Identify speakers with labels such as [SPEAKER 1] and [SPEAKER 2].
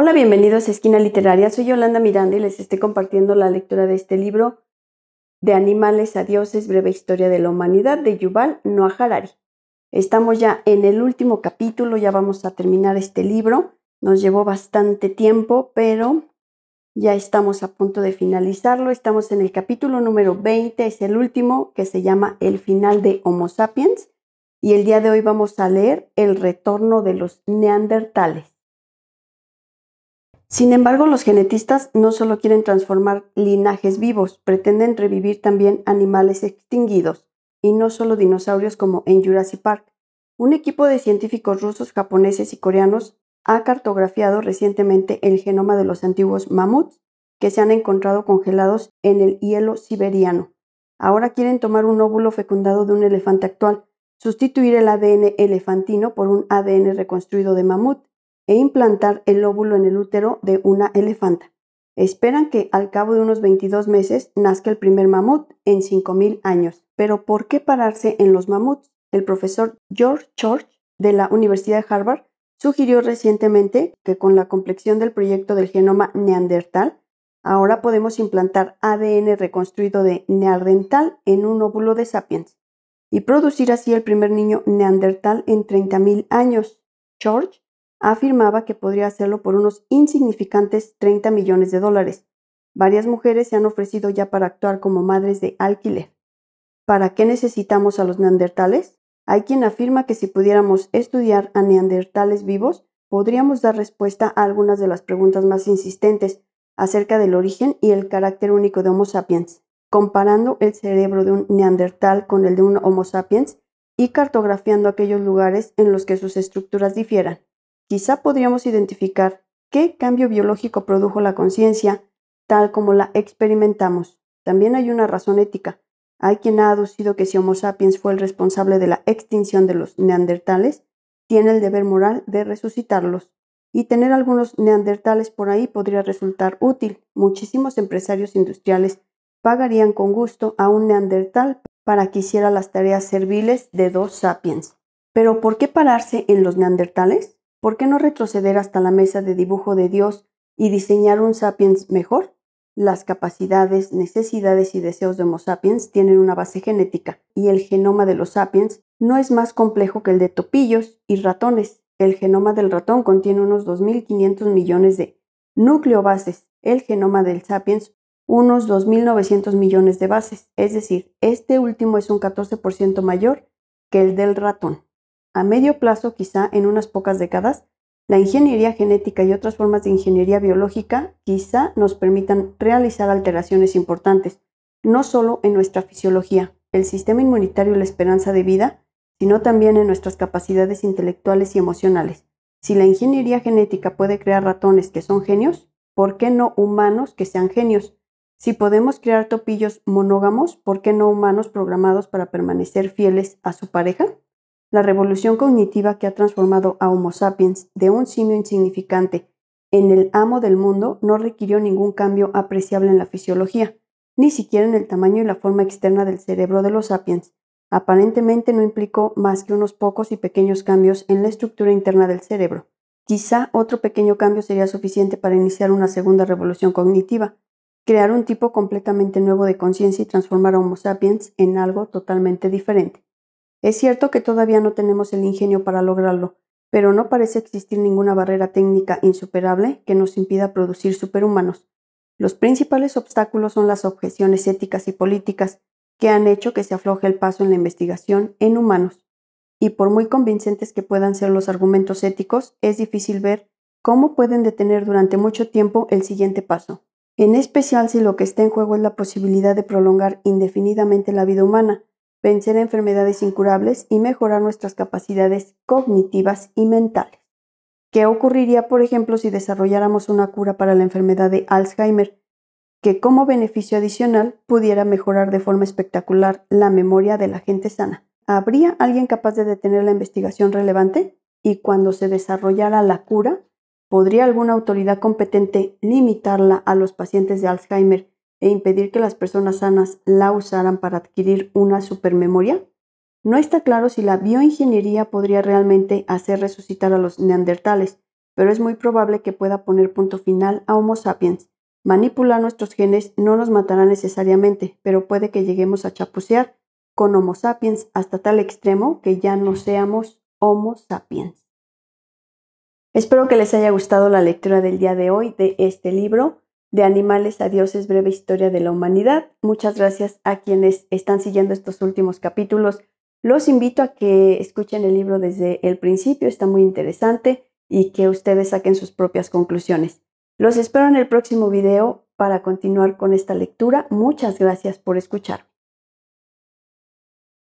[SPEAKER 1] Hola, bienvenidos a Esquina Literaria. Soy Yolanda Miranda y les estoy compartiendo la lectura de este libro de Animales a Dioses, Breve Historia de la Humanidad de Yuval Noah Harari. Estamos ya en el último capítulo, ya vamos a terminar este libro. Nos llevó bastante tiempo, pero ya estamos a punto de finalizarlo. Estamos en el capítulo número 20, es el último que se llama El final de Homo sapiens. Y el día de hoy vamos a leer El retorno de los neandertales. Sin embargo, los genetistas no solo quieren transformar linajes vivos, pretenden revivir también animales extinguidos, y no solo dinosaurios como en Jurassic Park. Un equipo de científicos rusos, japoneses y coreanos ha cartografiado recientemente el genoma de los antiguos mamuts que se han encontrado congelados en el hielo siberiano. Ahora quieren tomar un óvulo fecundado de un elefante actual, sustituir el ADN elefantino por un ADN reconstruido de mamut e implantar el óvulo en el útero de una elefanta. Esperan que al cabo de unos 22 meses nazca el primer mamut en 5.000 años. Pero ¿por qué pararse en los mamuts? El profesor George Church de la Universidad de Harvard sugirió recientemente que con la complexión del proyecto del genoma neandertal, ahora podemos implantar ADN reconstruido de neandertal en un óvulo de sapiens y producir así el primer niño neandertal en 30.000 años. George afirmaba que podría hacerlo por unos insignificantes 30 millones de dólares. Varias mujeres se han ofrecido ya para actuar como madres de alquiler. ¿Para qué necesitamos a los neandertales? Hay quien afirma que si pudiéramos estudiar a neandertales vivos, podríamos dar respuesta a algunas de las preguntas más insistentes acerca del origen y el carácter único de Homo sapiens, comparando el cerebro de un neandertal con el de un Homo sapiens y cartografiando aquellos lugares en los que sus estructuras difieran quizá podríamos identificar qué cambio biológico produjo la conciencia tal como la experimentamos. También hay una razón ética. Hay quien ha aducido que si Homo sapiens fue el responsable de la extinción de los neandertales, tiene el deber moral de resucitarlos. Y tener algunos neandertales por ahí podría resultar útil. Muchísimos empresarios industriales pagarían con gusto a un neandertal para que hiciera las tareas serviles de dos sapiens. Pero ¿por qué pararse en los neandertales? ¿Por qué no retroceder hasta la mesa de dibujo de Dios y diseñar un sapiens mejor? Las capacidades, necesidades y deseos de Homo sapiens tienen una base genética y el genoma de los sapiens no es más complejo que el de topillos y ratones. El genoma del ratón contiene unos 2.500 millones de nucleobases, el genoma del sapiens unos 2.900 millones de bases, es decir, este último es un 14% mayor que el del ratón a medio plazo, quizá en unas pocas décadas, la ingeniería genética y otras formas de ingeniería biológica quizá nos permitan realizar alteraciones importantes, no solo en nuestra fisiología, el sistema inmunitario y la esperanza de vida, sino también en nuestras capacidades intelectuales y emocionales. Si la ingeniería genética puede crear ratones que son genios, ¿por qué no humanos que sean genios? Si podemos crear topillos monógamos, ¿por qué no humanos programados para permanecer fieles a su pareja? La revolución cognitiva que ha transformado a Homo sapiens de un simio insignificante en el amo del mundo no requirió ningún cambio apreciable en la fisiología, ni siquiera en el tamaño y la forma externa del cerebro de los sapiens. Aparentemente no implicó más que unos pocos y pequeños cambios en la estructura interna del cerebro. Quizá otro pequeño cambio sería suficiente para iniciar una segunda revolución cognitiva, crear un tipo completamente nuevo de conciencia y transformar a Homo sapiens en algo totalmente diferente. Es cierto que todavía no tenemos el ingenio para lograrlo, pero no parece existir ninguna barrera técnica insuperable que nos impida producir superhumanos. Los principales obstáculos son las objeciones éticas y políticas que han hecho que se afloje el paso en la investigación en humanos. Y por muy convincentes que puedan ser los argumentos éticos, es difícil ver cómo pueden detener durante mucho tiempo el siguiente paso, en especial si lo que está en juego es la posibilidad de prolongar indefinidamente la vida humana, vencer enfermedades incurables y mejorar nuestras capacidades cognitivas y mentales. ¿Qué ocurriría, por ejemplo, si desarrolláramos una cura para la enfermedad de Alzheimer, que como beneficio adicional pudiera mejorar de forma espectacular la memoria de la gente sana? ¿Habría alguien capaz de detener la investigación relevante? Y cuando se desarrollara la cura, ¿podría alguna autoridad competente limitarla a los pacientes de Alzheimer e impedir que las personas sanas la usaran para adquirir una supermemoria? No está claro si la bioingeniería podría realmente hacer resucitar a los neandertales, pero es muy probable que pueda poner punto final a Homo sapiens. Manipular nuestros genes no nos matará necesariamente, pero puede que lleguemos a chapucear con Homo sapiens hasta tal extremo que ya no seamos Homo sapiens. Espero que les haya gustado la lectura del día de hoy de este libro de Animales a Dioses, breve historia de la humanidad. Muchas gracias a quienes están siguiendo estos últimos capítulos. Los invito a que escuchen el libro desde el principio, está muy interesante y que ustedes saquen sus propias conclusiones. Los espero en el próximo video para continuar con esta lectura. Muchas gracias por escuchar.